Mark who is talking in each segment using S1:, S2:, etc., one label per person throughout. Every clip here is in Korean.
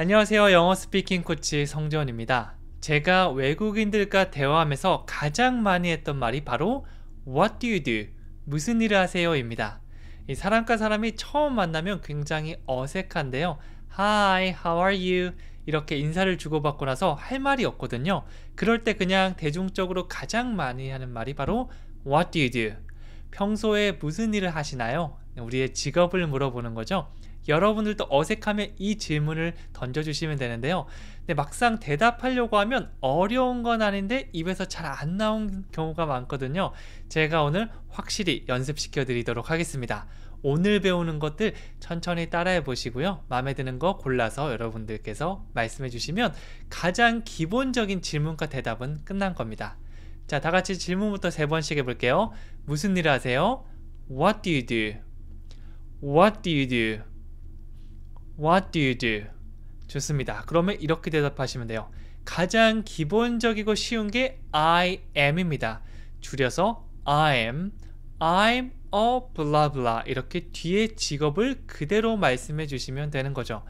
S1: 안녕하세요. 영어 스피킹 코치 성재원입니다. 제가 외국인들과 대화하면서 가장 많이 했던 말이 바로 What do you do? 무슨 일을 하세요? 입니다. 이 사람과 사람이 처음 만나면 굉장히 어색한데요. Hi, how are you? 이렇게 인사를 주고받고 나서 할 말이 없거든요. 그럴 때 그냥 대중적으로 가장 많이 하는 말이 바로 What do you do? 평소에 무슨 일을 하시나요? 우리의 직업을 물어보는 거죠. 여러분들도 어색하면 이 질문을 던져주시면 되는데요. 근데 막상 대답하려고 하면 어려운 건 아닌데 입에서 잘 안 나온 경우가 많거든요. 제가 오늘 확실히 연습시켜 드리도록 하겠습니다. 오늘 배우는 것들 천천히 따라해 보시고요. 마음에 드는 거 골라서 여러분들께서 말씀해 주시면 가장 기본적인 질문과 대답은 끝난 겁니다. 자, 다 같이 질문부터 세 번씩 해볼게요. 무슨 일 하세요? What do you do? What do you do? What do you do? 좋습니다. 그러면 이렇게 대답하시면 돼요. 가장 기본적이고 쉬운 게 I am입니다. 줄여서 I am, I'm a blah blah 이렇게 뒤에 직업을 그대로 말씀해 주시면 되는 거죠.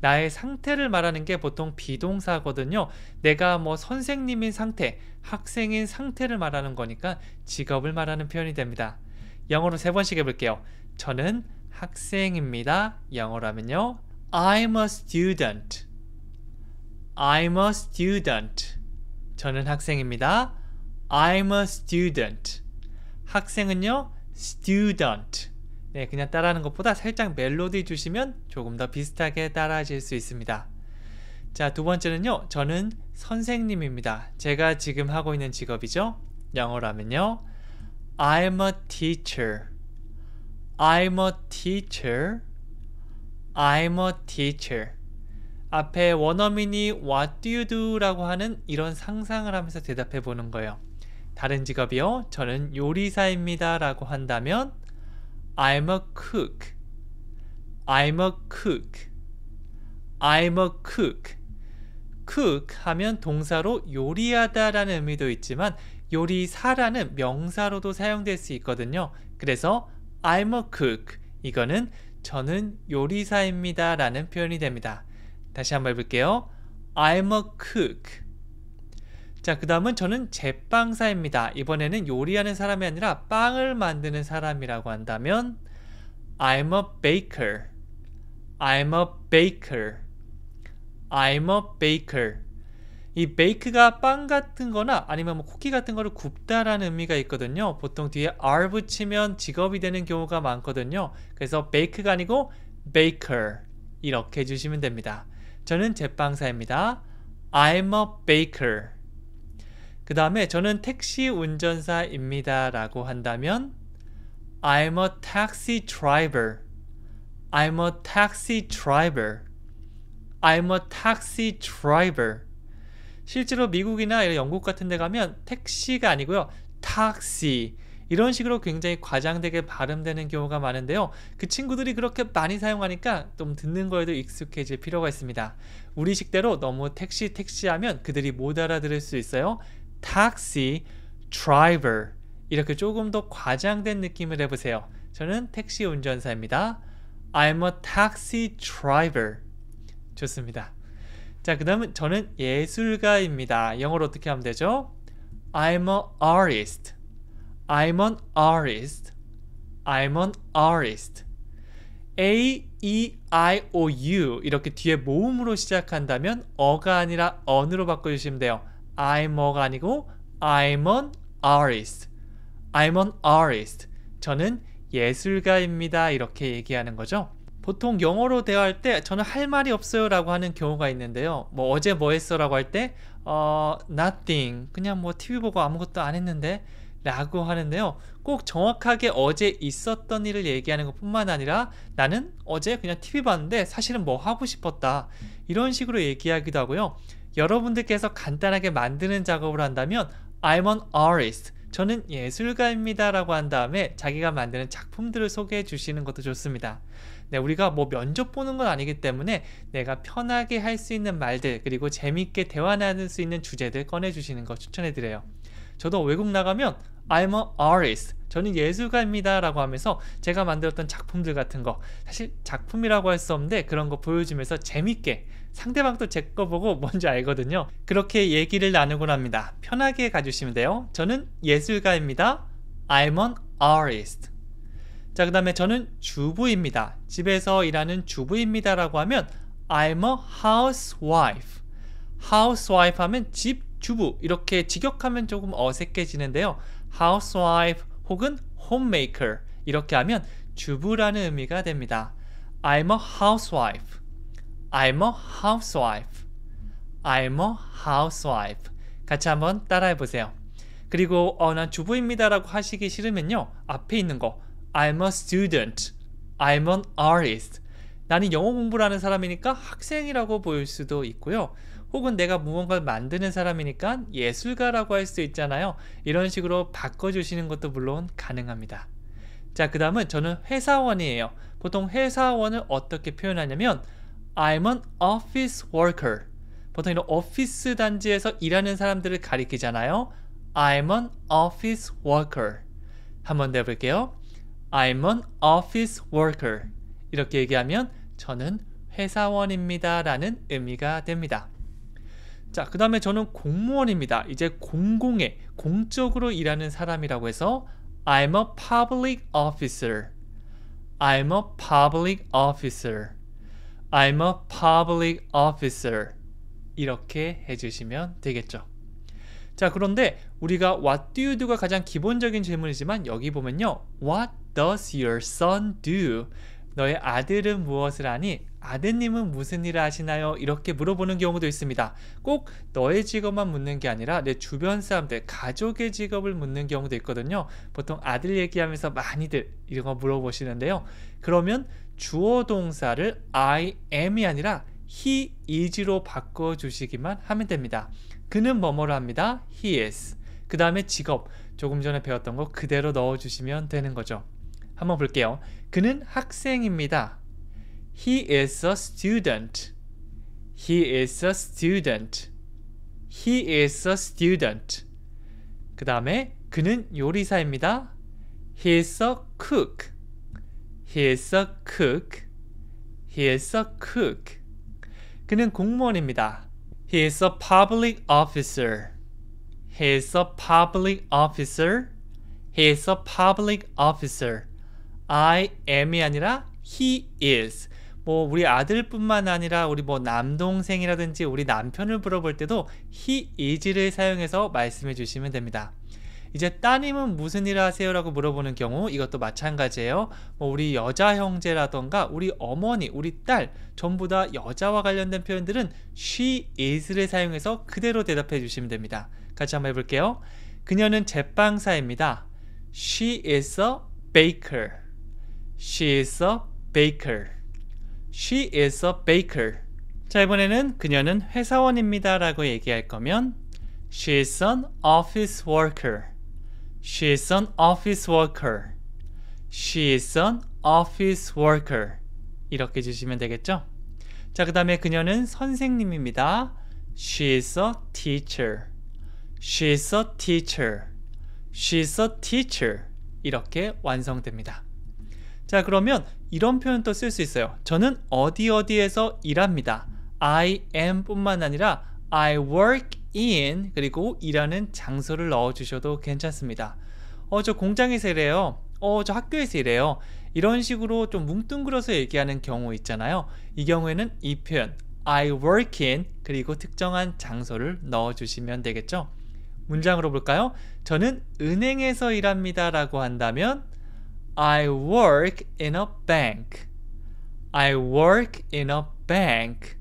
S1: 나의 상태를 말하는 게 보통 비동사거든요. 내가 뭐 선생님인 상태, 학생인 상태를 말하는 거니까 직업을 말하는 표현이 됩니다. 영어로 세 번씩 해볼게요. 저는 학생입니다. 영어라면요 I'm a student. I'm a student. 저는 학생입니다. I'm a student. 학생은요, student. 네, 그냥 따라하는 것보다 살짝 멜로디 주시면 조금 더 비슷하게 따라하실 수 있습니다. 자, 두 번째는요, 저는 선생님입니다. 제가 지금 하고 있는 직업이죠. 영어라면요 I'm a teacher. I'm a teacher. I'm a teacher. 앞에 원어민이 What do you do? 라고 하는 이런 상상을 하면서 대답해 보는 거예요. 다른 직업이요? 저는 요리사입니다. 라고 한다면 I'm a cook. I'm a cook. I'm a cook. cook 하면 동사로 요리하다 라는 의미도 있지만 요리사라는 명사로도 사용될 수 있거든요. 그래서 I'm a cook. 이거는 저는 요리사입니다. 라는 표현이 됩니다. 다시 한번 해볼게요. I'm a cook. 자, 그 다음은 저는 제빵사입니다. 이번에는 요리하는 사람이 아니라 빵을 만드는 사람이라고 한다면 I'm a baker. I'm a baker. I'm a baker. 이 bake가 빵 같은 거나 아니면 뭐 쿠키 같은 거를 굽다라는 의미가 있거든요. 보통 뒤에 r 붙이면 직업이 되는 경우가 많거든요. 그래서 bake가 아니고 baker 이렇게 해주시면 됩니다. 저는 제빵사입니다. I'm a baker. 그 다음에 저는 택시 운전사입니다 라고 한다면 I'm a taxi driver. I'm a taxi driver. I'm a taxi driver. 실제로 미국이나 영국 같은 데 가면 택시가 아니고요. 택시 이런 식으로 굉장히 과장되게 발음되는 경우가 많은데요. 그 친구들이 그렇게 많이 사용하니까 좀 듣는 거에도 익숙해질 필요가 있습니다. 우리식대로 너무 택시 택시 하면 그들이 못 알아들을 수 있어요. 택시 드라이 v 이렇게 조금 더 과장된 느낌을 해보세요. 저는 택시 운전사입니다. I'm a taxi driver. 좋습니다. 자, 그 다음은 저는 예술가입니다. 영어로 어떻게 하면 되죠? I'm an artist. I'm an artist. I'm an artist. A, E, I, O, U 이렇게 뒤에 모음으로 시작한다면 어가 아니라 언으로 바꿔주시면 돼요. I'm 어가 아니고 I'm an artist. I'm an artist. 저는 예술가입니다. 이렇게 얘기하는 거죠. 보통 영어로 대화할 때 저는 할 말이 없어요 라고 하는 경우가 있는데요 뭐 어제 뭐 했어 라고 할 때 어, nothing 그냥 뭐 TV 보고 아무것도 안 했는데 라고 하는데요 꼭 정확하게 어제 있었던 일을 얘기하는 것 뿐만 아니라 나는 어제 그냥 TV 봤는데 사실은 뭐 하고 싶었다 이런 식으로 얘기하기도 하고요 여러분들께서 간단하게 만드는 작업을 한다면 I'm an artist 저는 예술가입니다 라고 한 다음에 자기가 만드는 작품들을 소개해 주시는 것도 좋습니다 네, 우리가 뭐 면접 보는 건 아니기 때문에 내가 편하게 할 수 있는 말들 그리고 재밌게 대화 나눌 수 있는 주제들 꺼내주시는 거 추천해드려요. 저도 외국 나가면 I'm a artist. 저는 예술가입니다. 라고 하면서 제가 만들었던 작품들 같은 거. 사실 작품이라고 할 수 없는데 그런 거 보여주면서 재밌게 상대방도 제 거 보고 뭔지 알거든요. 그렇게 얘기를 나누곤 합니다. 편하게 가주시면 돼요. 저는 예술가입니다. I'm an artist. 자, 그 다음에 저는 주부입니다. 집에서 일하는 주부입니다. 라고 하면 I'm a housewife. housewife 하면 집주부. 이렇게 직역하면 조금 어색해지는데요. housewife 혹은 homemaker. 이렇게 하면 주부라는 의미가 됩니다. I'm a housewife. I'm a housewife. I'm a housewife. 같이 한번 따라해 보세요. 그리고 어, 난 주부입니다라고 하시기 싫으면요. 앞에 있는 거 I'm a student. I'm an artist. 나는 영어 공부를 하는 사람이니까 학생이라고 보일 수도 있고요. 혹은 내가 무언가를 만드는 사람이니까 예술가라고 할 수 있잖아요. 이런 식으로 바꿔주시는 것도 물론 가능합니다. 자, 그 다음은 저는 회사원이에요. 보통 회사원을 어떻게 표현하냐면 I'm an office worker. 보통 이런 오피스 단지에서 일하는 사람들을 가리키잖아요. I'm an office worker. 한번 더 해볼게요. I'm an office worker. 이렇게 얘기하면 저는 회사원입니다 라는 의미가 됩니다. 자, 그 다음에 저는 공무원입니다. 이제 공공에, 공적으로 일하는 사람이라고 해서 I'm a public officer. I'm a public officer. I'm a public officer. 이렇게 해주시면 되겠죠. 자, 그런데 우리가 what do you do가 가장 기본적인 질문이지만 여기 보면요. what does your son do? 너의 아들은 무엇을 하니? 아드님은 무슨 일을 하시나요? 이렇게 물어보는 경우도 있습니다. 꼭 너의 직업만 묻는 게 아니라 내 주변 사람들, 가족의 직업을 묻는 경우도 있거든요. 보통 아들 얘기하면서 많이들 이런 거 물어보시는데요. 그러면 주어 동사를 I am이 아니라 he is로 바꿔주시기만 하면 됩니다. 그는 뭐뭐를 합니다. he is. 그 다음에 직업, 조금 전에 배웠던 거 그대로 넣어주시면 되는 거죠. 한번 볼게요. 그는 학생입니다. He is a student. He is a student. He is a student. 그 다음에 그는 요리사입니다. He is a cook. He is a cook. He is a cook. 그는 공무원입니다. He is a public officer. He is a public officer. He is a public officer. I am이 아니라 he is 뭐 우리 아들뿐만 아니라 우리 뭐 남동생이라든지 우리 남편을 물어볼 때도 he is를 사용해서 말씀해 주시면 됩니다. 이제 따님은 무슨 일을 하세요? 라고 물어보는 경우 이것도 마찬가지예요. 뭐 우리 여자 형제라던가 우리 어머니, 우리 딸 전부 다 여자와 관련된 표현들은 she is를 사용해서 그대로 대답해 주시면 됩니다. 같이 한번 해볼게요. 그녀는 제빵사입니다. She is a baker. She is a baker. She is a baker. 자 이번에는 그녀는 회사원입니다 라고 얘기할 거면 She is an office worker. She is an office worker. She is an office worker. 이렇게 주시면 되겠죠? 자, 그 다음에 그녀는 선생님입니다. She is a teacher. She is a teacher. She is a teacher. 이렇게 완성됩니다. 자 그러면 이런 표현도 쓸 수 있어요 저는 어디 어디에서 일합니다 I am 뿐만 아니라 I work in 그리고 일하는 장소를 넣어 주셔도 괜찮습니다 어 저 공장에서 일해요 어 저 학교에서 일해요 이런 식으로 좀 뭉뚱그려서 얘기하는 경우 있잖아요 이 경우에는 이 표현 I work in 그리고 특정한 장소를 넣어 주시면 되겠죠 문장으로 볼까요? 저는 은행에서 일합니다 라고 한다면 I work in a bank. I work in a bank.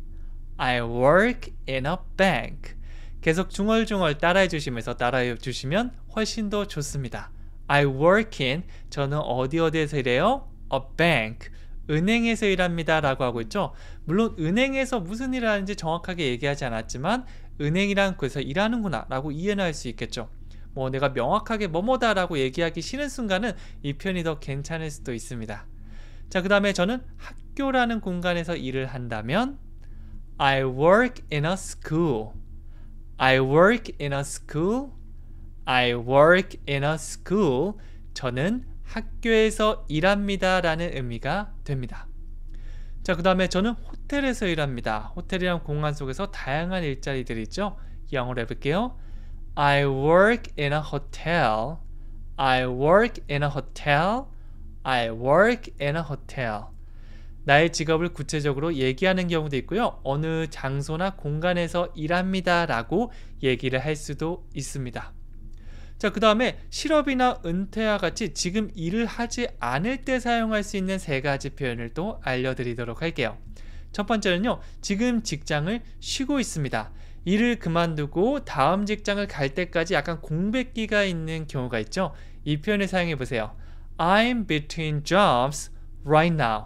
S1: I work in a bank. 계속 중얼중얼 따라해 주시면서 따라해 주시면 훨씬 더 좋습니다. I work in 저는 어디 어디에서 일해요? A bank. 은행에서 일합니다 라고 하고 있죠 물론 은행에서 무슨 일을 하는지 정확하게 얘기하지 않았지만 은행이란 곳에서 일하는구나 라고 이해는 할 수 있겠죠 뭐 내가 명확하게 뭐뭐다라고 얘기하기 싫은 순간은 이편이더 괜찮을 수도 있습니다. 자, 그 다음에 저는 학교라는 공간에서 일을 한다면 I work in a school. I work in a school. I work in a school. 저는 학교에서 일합니다 라는 의미가 됩니다. 자, 그 다음에 저는 호텔에서 일합니다. 호텔이란 공간 속에서 다양한 일자리들이 있죠. 영어로 해볼게요. I work in a hotel. I work in a hotel. I work in a hotel. 나의 직업을 구체적으로 얘기하는 경우도 있고요. 어느 장소나 공간에서 일합니다 라고 얘기를 할 수도 있습니다. 자, 그 다음에 실업이나 은퇴와 같이 지금 일을 하지 않을 때 사용할 수 있는 세 가지 표현을 또 알려드리도록 할게요. 첫 번째는요, 지금 직장을 쉬고 있습니다. 일을 그만두고 다음 직장을 갈 때까지 약간 공백기가 있는 경우가 있죠. 이 표현을 사용해 보세요. I'm between jobs right now.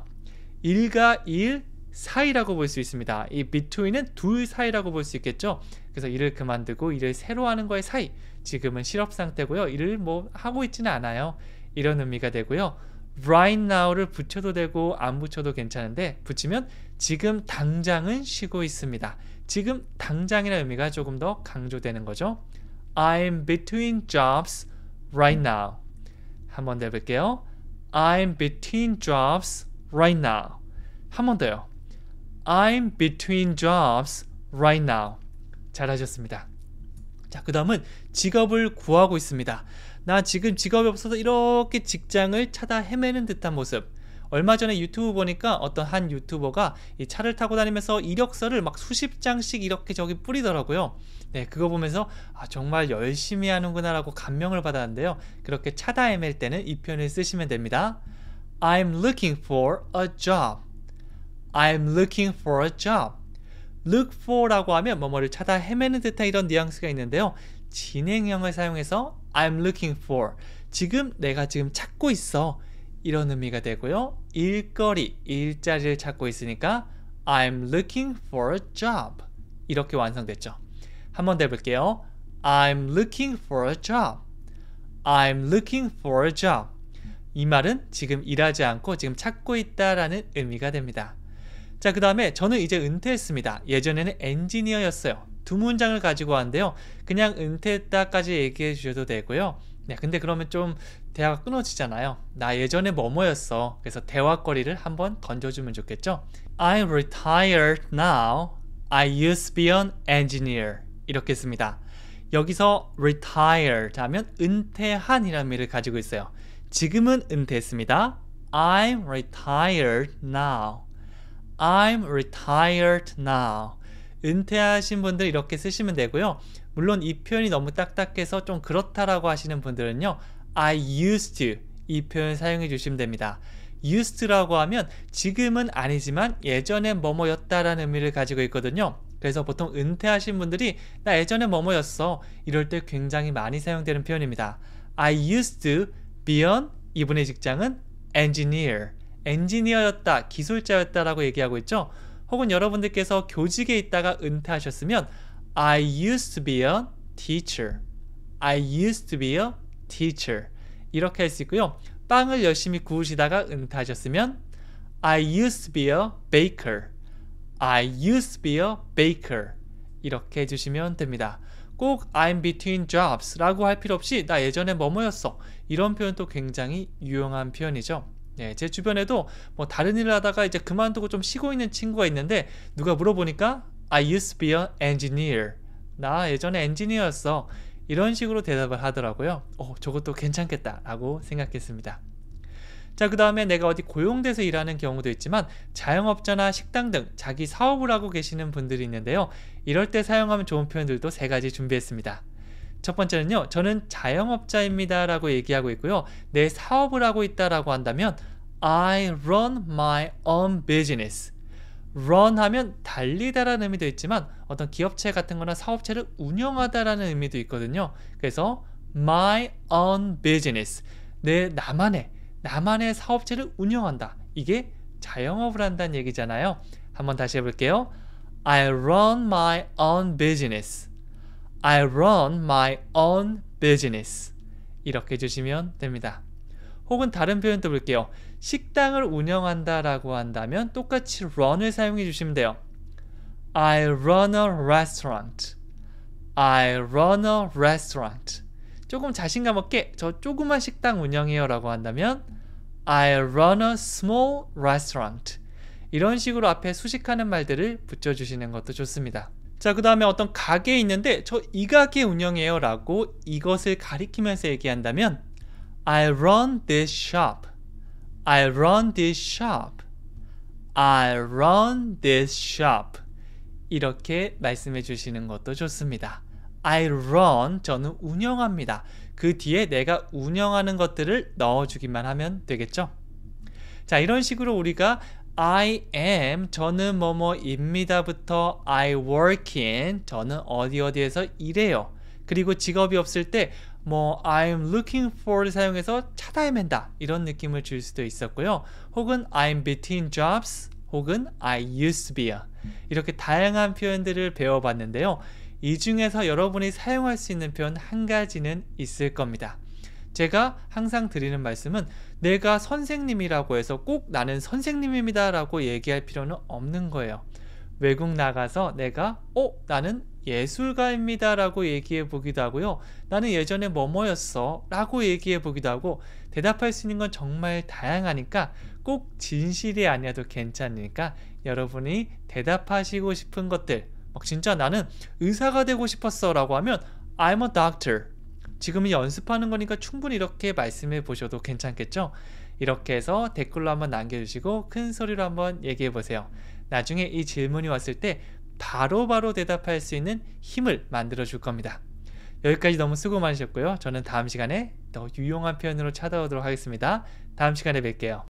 S1: 일과 일 사이라고 볼 수 있습니다. 이 between은 둘 사이라고 볼 수 있겠죠. 그래서 일을 그만두고 일을 새로 하는 거의 사이. 지금은 실업 상태고요. 일을 뭐 하고 있지는 않아요. 이런 의미가 되고요. right now를 붙여도 되고 안 붙여도 괜찮은데 붙이면 지금 당장은 쉬고 있습니다. 지금 당장이라는 의미가 조금 더 강조되는 거죠. I'm between jobs right now. 한번 해볼게요. I'm between jobs right now. 한번 더요. I'm between jobs right now. 잘하셨습니다. 자, 그 다음은 직업을 구하고 있습니다. 나 지금 직업이 없어서 이렇게 직장을 찾아 헤매는 듯한 모습. 얼마 전에 유튜브 보니까 어떤 한 유튜버가 이 차를 타고 다니면서 이력서를 막 수십 장씩 이렇게 저기 뿌리더라고요. 네, 그거 보면서 아, 정말 열심히 하는구나 라고 감명을 받았는데요. 그렇게 차다 헤맬 때는 이 표현을 쓰시면 됩니다. I'm looking for a job. I'm looking for a job. look for라고 하면 뭐뭐를 찾아 헤매는 듯한 이런 뉘앙스가 있는데요. 진행형을 사용해서 I'm looking for. 지금 내가 지금 찾고 있어. 이런 의미가 되고요. 일거리, 일자리를 찾고 있으니까 I'm looking for a job 이렇게 완성됐죠. 한번 더 해볼게요. I'm looking for a job. I'm looking for a job. 이 말은 지금 일하지 않고 지금 찾고 있다라는 의미가 됩니다. 자, 그 다음에 저는 이제 은퇴했습니다. 예전에는 엔지니어였어요. 두 문장을 가지고 왔는데요. 그냥 은퇴했다까지 얘기해 주셔도 되고요. 네, 근데 그러면 좀 대화가 끊어지잖아요. 나 예전에 뭐뭐였어. 그래서 대화거리를 한번 던져주면 좋겠죠? I'm retired now. I used to be an engineer. 이렇게 씁니다. 여기서 retired 하면 은퇴한이라는 의미를 가지고 있어요. 지금은 은퇴했습니다. I'm retired now. I'm retired now. 은퇴하신 분들 이렇게 쓰시면 되고요. 물론 이 표현이 너무 딱딱해서 좀 그렇다라고 하시는 분들은요. I used to 이 표현 사용해 주시면 됩니다. used라고 하면 지금은 아니지만 예전에 뭐뭐였다라는 의미를 가지고 있거든요. 그래서 보통 은퇴하신 분들이 나 예전에 뭐뭐였어 이럴 때 굉장히 많이 사용되는 표현입니다. I used to be an 이분의 직장은 engineer, 엔지니어였다, 기술자였다라고 얘기하고 있죠. 혹은 여러분들께서 교직에 있다가 은퇴하셨으면 I used to be a teacher. I used to be a teacher. 이렇게 할 수 있고요. 빵을 열심히 구우시다가 은퇴하셨으면 I used to be a baker. I used to be a baker. 이렇게 해주시면 됩니다. 꼭 I'm between jobs 라고 할 필요 없이 나 예전에 뭐뭐였어 이런 표현도 굉장히 유용한 표현이죠. 예, 제 주변에도 뭐 다른 일을 하다가 이제 그만두고 좀 쉬고 있는 친구가 있는데 누가 물어보니까 I used to be an engineer. 나 예전에 엔지니어였어. 이런 식으로 대답을 하더라고요. 어, 저것도 괜찮겠다라고 생각했습니다. 자, 그 다음에 내가 어디 고용돼서 일하는 경우도 있지만 자영업자나 식당 등 자기 사업을 하고 계시는 분들이 있는데요. 이럴 때 사용하면 좋은 표현들도 세 가지 준비했습니다. 첫 번째는요. 저는 자영업자입니다라고 얘기하고 있고요. 내 사업을 하고 있다라고 한다면 I run my own business. run 하면 달리다라는 의미도 있지만 어떤 기업체 같은 거나 사업체를 운영하다라는 의미도 있거든요. 그래서 my own business. 내 나만의 나만의 사업체를 운영한다. 이게 자영업을 한다는 얘기잖아요. 한번 다시 해 볼게요. I run my own business. I run my own business 이렇게 주시면 됩니다. 혹은 다른 표현도 볼게요. 식당을 운영한다 라고 한다면 똑같이 run을 사용해 주시면 돼요. I run a restaurant. I run a restaurant. 조금 자신감 없게 저 조그만 식당 운영해요 라고 한다면 I run a small restaurant. 이런 식으로 앞에 수식하는 말들을 붙여주시는 것도 좋습니다. 자, 그 다음에 어떤 가게 있는데 저 이 가게 운영해요 라고 이것을 가리키면서 얘기한다면 I run this shop. I run this shop. I run this shop. 이렇게 말씀해 주시는 것도 좋습니다. I run 저는 운영합니다. 그 뒤에 내가 운영하는 것들을 넣어주기만 하면 되겠죠? 자 이런 식으로 우리가 I am 저는 뭐 뭐입니다부터 I work in 저는 어디 어디에서 일해요. 그리고 직업이 없을 때 뭐 I'm looking for 사용해서 찾아 헤맨다 이런 느낌을 줄 수도 있었고요. 혹은 I'm between jobs 혹은 I used to be 이렇게 다양한 표현들을 배워봤는데요. 이 중에서 여러분이 사용할 수 있는 표현 한 가지는 있을 겁니다. 제가 항상 드리는 말씀은 내가 선생님이라고 해서 꼭 나는 선생님입니다 라고 얘기할 필요는 없는 거예요. 외국 나가서 내가 어? 나는 예술가입니다 라고 얘기해 보기도 하고요. 나는 예전에 뭐뭐였어 라고 얘기해 보기도 하고 대답할 수 있는 건 정말 다양하니까 꼭 진실이 아니어도 괜찮으니까 여러분이 대답하시고 싶은 것들 막 어, 진짜 나는 의사가 되고 싶었어 라고 하면 I'm a doctor 지금은 연습하는 거니까 충분히 이렇게 말씀해 보셔도 괜찮겠죠? 이렇게 해서 댓글로 한번 남겨주시고 큰 소리로 한번 얘기해 보세요. 나중에 이 질문이 왔을 때 바로바로 바로 대답할 수 있는 힘을 만들어 줄 겁니다. 여기까지 너무 수고 많으셨고요. 저는 다음 시간에 더 유용한 표현으로 찾아오도록 하겠습니다. 다음 시간에 뵐게요.